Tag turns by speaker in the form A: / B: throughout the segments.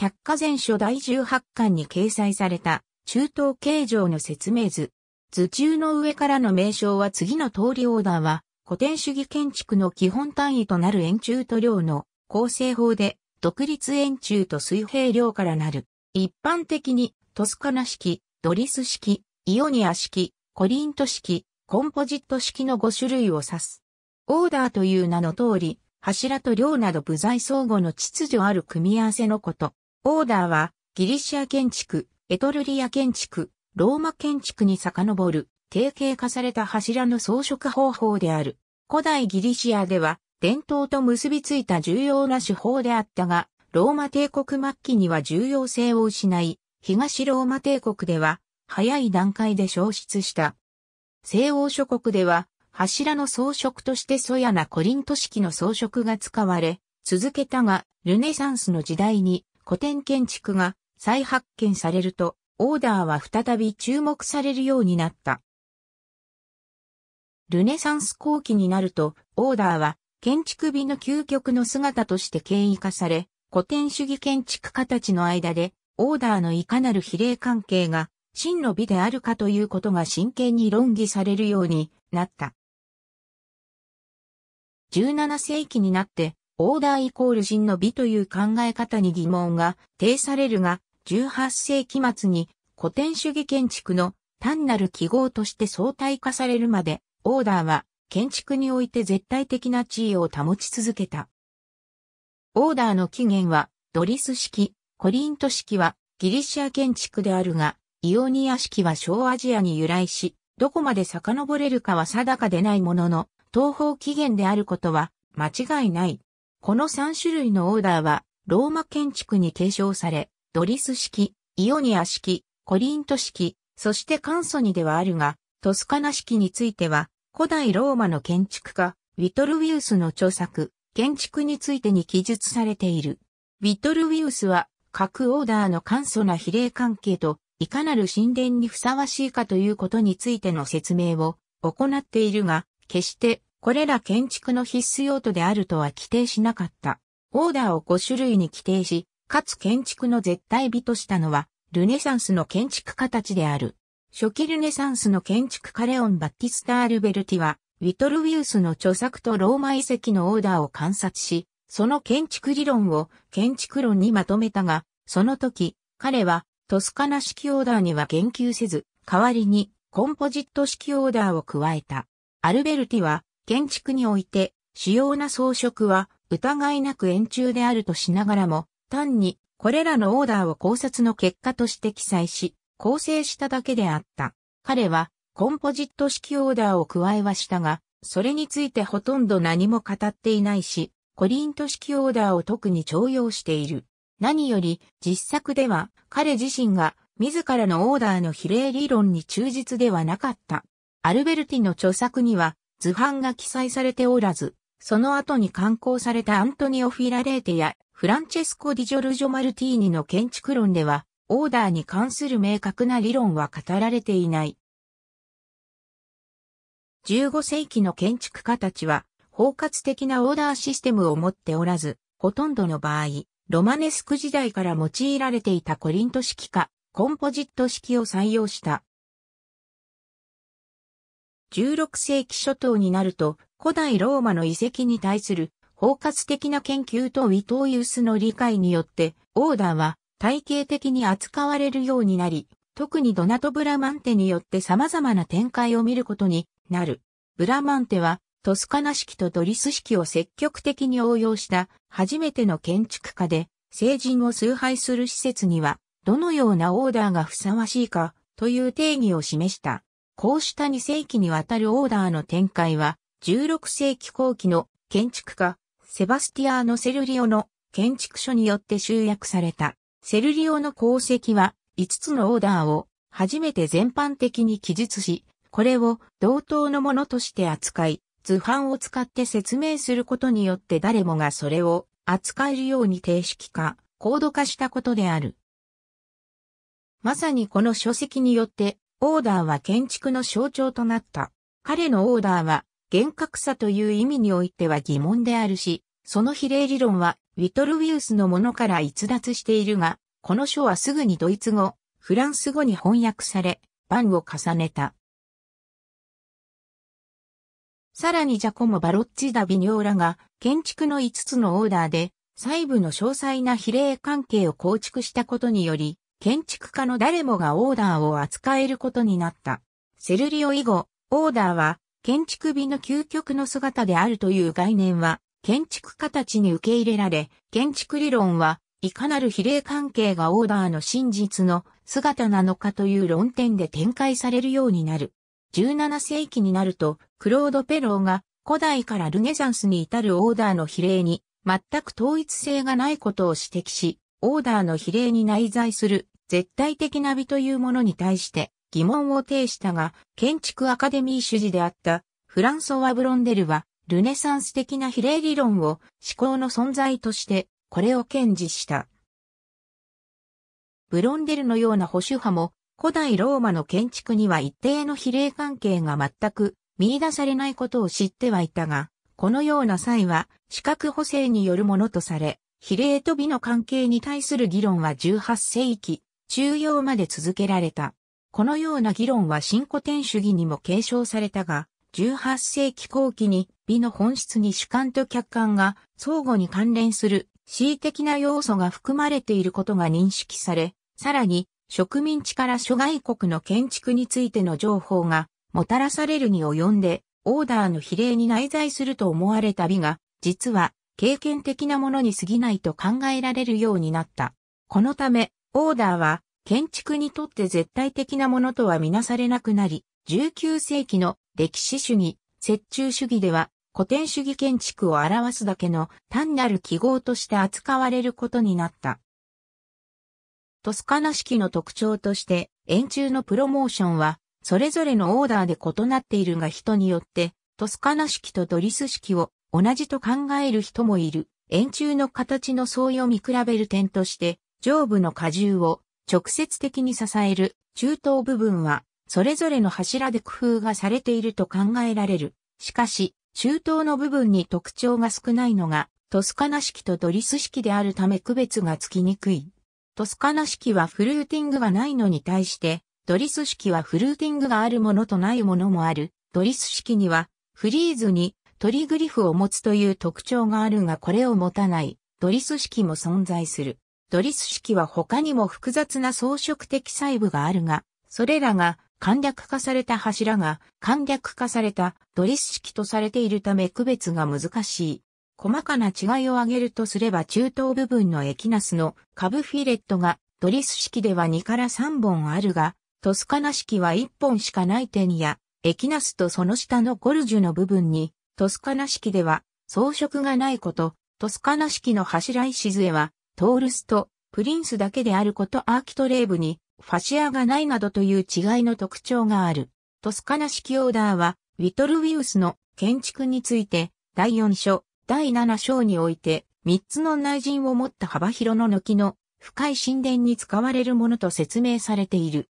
A: 百科全書第18巻に掲載された中東形状の説明図。図中の上からの名称は次の通りオーダーは古典主義建築の基本単位となる円柱と量の構成法で独立円柱と水平量からなる。一般的にトスカナ式、ドリス式、イオニア式、コリント式、コンポジット式の5種類を指す。オーダーという名の通り、柱と量など部材相互の秩序ある組み合わせのこと。オーダーは、ギリシア建築、エトルリア建築、ローマ建築に遡る、定型化された柱の装飾方法である。古代ギリシアでは、伝統と結びついた重要な手法であったが、ローマ帝国末期には重要性を失い、東ローマ帝国では、早い段階で消失した。西欧諸国では、柱の装飾としてソやなコリント式の装飾が使われ、続けたが、ルネサンスの時代に古典建築が再発見されると、オーダーは再び注目されるようになった。ルネサンス後期になると、オーダーは建築美の究極の姿として権威化され、古典主義建築家たちの間で、オーダーのいかなる比例関係が真の美であるかということが真剣に論議されるようになった。17世紀になってオーダーイコール人の美という考え方に疑問が呈されるが、18世紀末に古典主義建築の単なる記号として相対化されるまで、オーダーは建築において絶対的な地位を保ち続けた。オーダーの起源はドリス式、コリント式はギリシア建築であるが、イオニア式は小アジアに由来し、どこまで遡れるかは定かでないものの、東方起源であることは間違いない。この3種類のオーダーは、ローマ建築に継承され、ドリス式、イオニア式、コリント式、そして簡素にではあるが、トスカナ式については、古代ローマの建築家、ウィトルウィウスの著作、建築についてに記述されている。ウィトルウィウスは、各オーダーの簡素な比例関係と、いかなる神殿にふさわしいかということについての説明を行っているが、決してこれら建築の必須用途であるとは規定しなかった。オーダーを5種類に規定し、かつ建築の絶対美としたのは、ルネサンスの建築家たちである。初期ルネサンスの建築家レオン・バッティスター・アルベルティは、ウィトルウィウスの著作とローマ遺跡のオーダーを観察し、その建築理論を建築論にまとめたが、その時、彼はトスカナ式オーダーには言及せず、代わりにコンポジット式オーダーを加えた。アルベルティは建築において主要な装飾は疑いなく円柱であるとしながらも、単にこれらのオーダーを考察の結果として記載し、構成しただけであった。彼はコンポジット式オーダーを加えはしたが、それについてほとんど何も語っていないし、コリント式オーダーを特に重用している。何より実作では彼自身が自らのオーダーの比例理論に忠実ではなかった。アルベルティの著作には図版が記載されておらず、その後に刊行されたアントニオ・フィラレーテやフランチェスコ・ディジョルジョ・マルティーニの建築論では、オーダーに関する明確な理論は語られていない。15世紀の建築家たちは、包括的なオーダーシステムを持っておらず、ほとんどの場合、ロマネスク時代から用いられていたコリント式か、コンポジット式を採用した。16世紀初頭になると、古代ローマの遺跡に対する包括的な研究とウィトーユスの理解によって、オーダーは体系的に扱われるようになり、特にドナト・ブラマンテによって様々な展開を見ることになる。ブラマンテは、トスカナ式とドリス式を積極的に応用した初めての建築家で、成人を崇拝する施設には、どのようなオーダーがふさわしいかという定義を示した。こうした2世紀にわたるオーダーの展開は、16世紀後期の建築家、セバスティアーノ・セルリオの建築書によって集約された。セルリオの功績は5つのオーダーを初めて全般的に記述し、これを同等のものとして扱い、図版を使って説明することによって誰もがそれを扱えるように定式化、高度化したことである。まさにこの書籍によってオーダーは建築の象徴となった。彼のオーダーは、厳格さという意味においては疑問であるし、その比例理論は、ウィトルウィウスのものから逸脱しているが、この書はすぐにドイツ語、フランス語に翻訳され、版を重ねた。さらにジャコモ・バロッチ・ダ・ビニョーラが建築の5つのオーダーで細部の詳細な比例関係を構築したことにより、建築家の誰もがオーダーを扱えることになった。セルリオ以後、オーダーは建築美の究極の姿であるという概念は建築家たちに受け入れられ、建築理論はいかなる比例関係がオーダーの真実の姿なのかという論点で展開されるようになる。17世紀になると、クロード・ペローが古代からルネサンスに至るオーダーの比例に全く統一性がないことを指摘し、オーダーの比例に内在する絶対的な美というものに対して疑問を呈したが、建築アカデミー主事であったフランソワ・ブロンデルは、ルネサンス的な比例理論を思考の存在として、これを堅持した。ブロンデルのような保守派も、古代ローマの建築には一定の比例関係が全く見出されないことを知ってはいたが、このような際は視覚補正によるものとされ、比例と美の関係に対する議論は18世紀、中央まで続けられた。このような議論は新古典主義にも継承されたが、18世紀後期に美の本質に主観と客観が相互に関連する恣意的な要素が含まれていることが認識され、さらに植民地から諸外国の建築についての情報がもたらされるに及んで、オーダーの比例に内在すると思われた美が、実は経験的なものに過ぎないと考えられるようになった。このため、オーダーは建築にとって絶対的なものとはみなされなくなり、19世紀の歴史主義、折衷主義では古典主義建築を表すだけの単なる記号として扱われることになった。トスカナ式の特徴として、円柱のプロモーションは、それぞれのオーダーで異なっているが人によって、トスカナ式とドリス式を同じと考える人もいる。円柱の形の相違を見比べる点として、上部の荷重を直接的に支える中等部分は、それぞれの柱で工夫がされていると考えられる。しかし、中東の部分に特徴が少ないのが、トスカナ式とドリス式であるため区別がつきにくい。トスカナ式はフルーティングがないのに対して、ドリス式はフルーティングがあるものとないものもある。ドリス式には、フリーズに鳥グリフを持つという特徴があるがこれを持たないドリス式も存在する。ドリス式は他にも複雑な装飾的細部があるが、それらが簡略化された柱が簡略化されたドリス式とされているため区別が難しい。細かな違いを挙げるとすれば中東部分のエキナスのブフィレットがドリス式では2から3本あるが、トスカナ式は1本しかない点や、エキナスとその下のゴルジュの部分にトスカナ式では、装飾がないこと、トスカナ式の柱石杖は、トールスとプリンスだけであることアーキトレーブに、ファシアがないなどという違いの特徴がある。トスカナ式オーダーは、ウィトルウィウスの建築について、第4章、第7章において、3つの内陣を持った幅広の軒の深い神殿に使われるものと説明されている。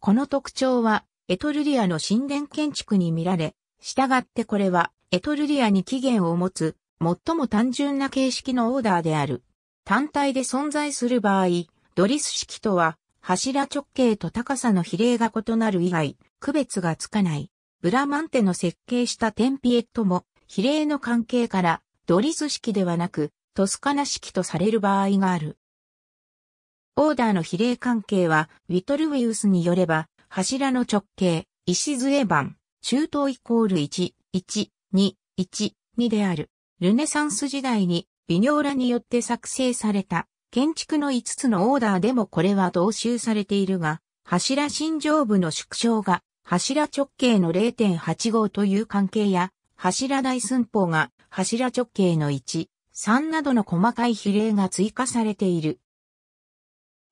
A: この特徴はエトルリアの神殿建築に見られ、従ってこれはエトルリアに起源を持つ最も単純な形式のオーダーである。単体で存在する場合、ドリス式とは柱直径と高さの比例が異なる以外、区別がつかない。ブラマンテの設計したテンピエットも、比例の関係から、ドリス式ではなく、トスカナ式とされる場合がある。オーダーの比例関係は、ウィトルウィウスによれば、柱の直径、石杖板、中東イコール1、1、2、1、2である。ルネサンス時代に、ビニョーラによって作成された、建築の5つのオーダーでもこれは同集されているが、柱心上部の縮小が、柱直径の0.85という関係や、柱大寸法が柱直径の1、3などの細かい比例が追加されている。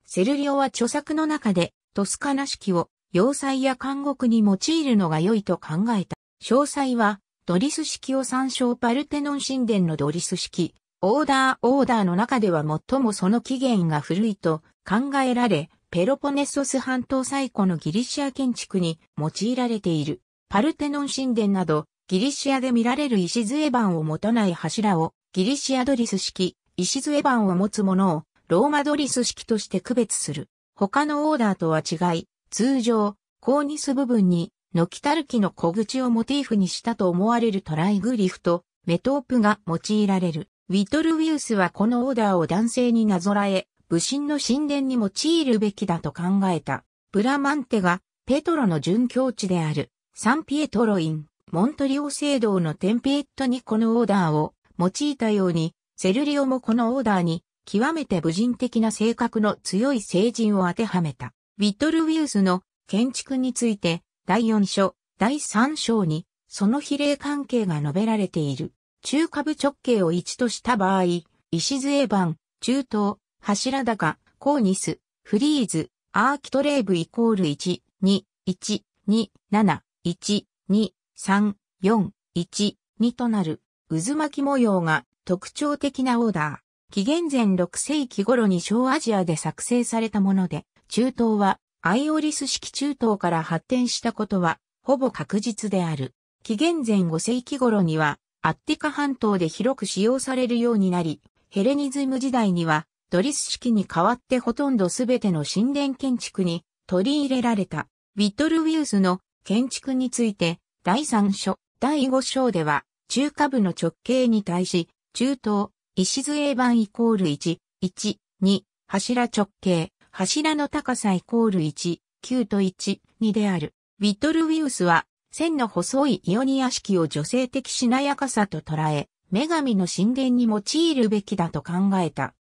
A: セルリオは著作の中でトスカナ式を要塞や監獄に用いるのが良いと考えた。詳細は、ドリス式を参照パルテノン神殿のドリス式、オーダーオーダーの中では最もその起源が古いと考えられ、ペロポネソス半島最古のギリシア建築に用いられている。パルテノン神殿など、ギリシアで見られる石杖板を持たない柱を、ギリシアドリス式、石杖板を持つものを、ローマドリス式として区別する。他のオーダーとは違い、通常、コーニス部分に、きたるきの小口をモチーフにしたと思われるトライグリフとメトープが用いられる。ウィトルウィウスはこのオーダーを男性になぞらえ、武神の神殿に用いるべきだと考えた。ブラマンテがペトロの殉教地であるサンピエトロイン、モントリオ聖堂のテンピエットにこのオーダーを用いたように、セルリオもこのオーダーに極めて武人的な性格の強い聖人を当てはめた。ビィトルウィウスの建築について第4章、第3章にその比例関係が述べられている。中下部直径を1とした場合、石杖板、中東、柱高、コーニス、フリーズ、アーキトレーブイコール1、2、1、2、7、1、2、3、4、1、2となる渦巻き模様が特徴的なオーダー。紀元前6世紀頃に小アジアで作成されたもので、中東はアイオリス式中東から発展したことはほぼ確実である。紀元前5世紀頃にはアッティカ半島で広く使用されるようになり、ヘレニズム時代にはドリス式に代わってほとんどすべての神殿建築に取り入れられた。ウィットルウィウスの建築について第3章、第5章では中下部の直径に対し中東、石杖版イコール1、1、2、柱直径、柱の高さイコール1、9と1、2である。ウィトルウィウスは、線の細いイオニア式を女性的しなやかさと捉え、女神の神殿に用いるべきだと考えた。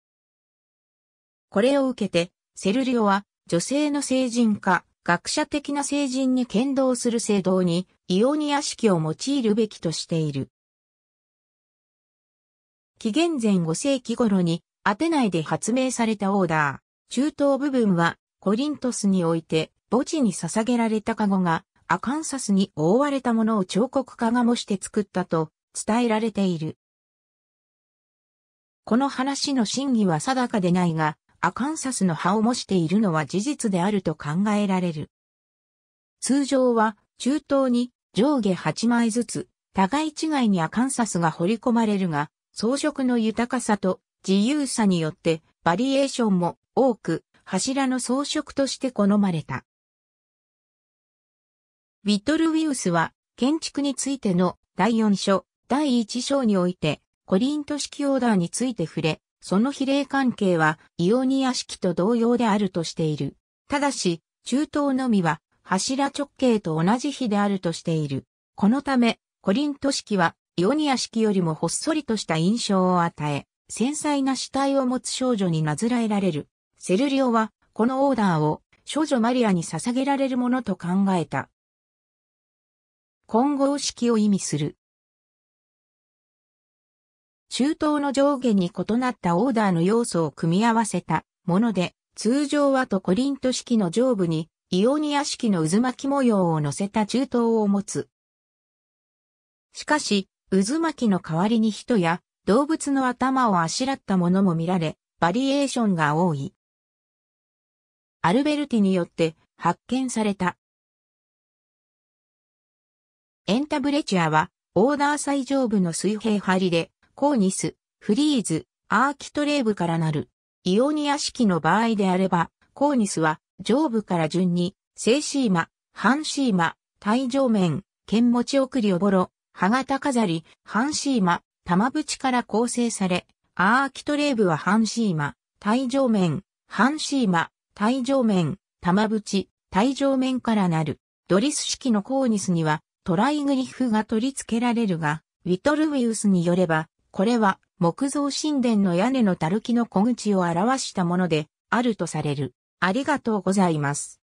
A: これを受けて、セルリオは、女性の成人化、学者的な成人に剣道する聖堂に、イオニア式を用いるべきとしている。紀元前5世紀頃に、アテナイで発明されたオーダー。中東部分はコリントスにおいて墓地に捧げられたカゴがアカンサスに覆われたものを彫刻家が模して作ったと伝えられている。この話の真偽は定かでないが、アカンサスの葉を模しているのは事実であると考えられる。通常は中東に上下8枚ずつ、互い違いにアカンサスが彫り込まれるが、装飾の豊かさと自由さによってバリエーションも多く柱の装飾として好まれた。ヴィトルウィウスは建築についての第4章、第1章においてコリント式オーダーについて触れ、その比例関係はイオニア式と同様であるとしている。ただし、中東のみは柱直径と同じ比であるとしている。このため、コリント式はイオニア式よりもほっそりとした印象を与え、繊細な死体を持つ少女になぞらえられる。セルリオは、このオーダーを、少女マリアに捧げられるものと考えた。混合式を意味する。中東の上下に異なったオーダーの要素を組み合わせたもので、通常はとコリント式の上部にイオニア式の渦巻き模様を乗せた中東を持つ。しかし、渦巻きの代わりに人や動物の頭をあしらったものも見られ、バリエーションが多い。アルベルティによって発見された。エンタブレチアは、オーダー最上部の水平張りで、コーニス、フリーズ、アーキトレーブからなる。イオニア式の場合であれば、コーニスは上部から順に、静シーマ、半シーマ、体上面、剣持ち送りおぼろ、歯型飾り、半シーマ、玉縁から構成され、アーキトレーブは半シーマ、体上面、半シーマ、体上面、玉縁、体上面からなる。ドリス式のコーニスにはトライグリフが取り付けられるが、ウィトルウィウスによれば、これは木造神殿の屋根のたるきの小口を表したものであるとされる。ありがとうございます。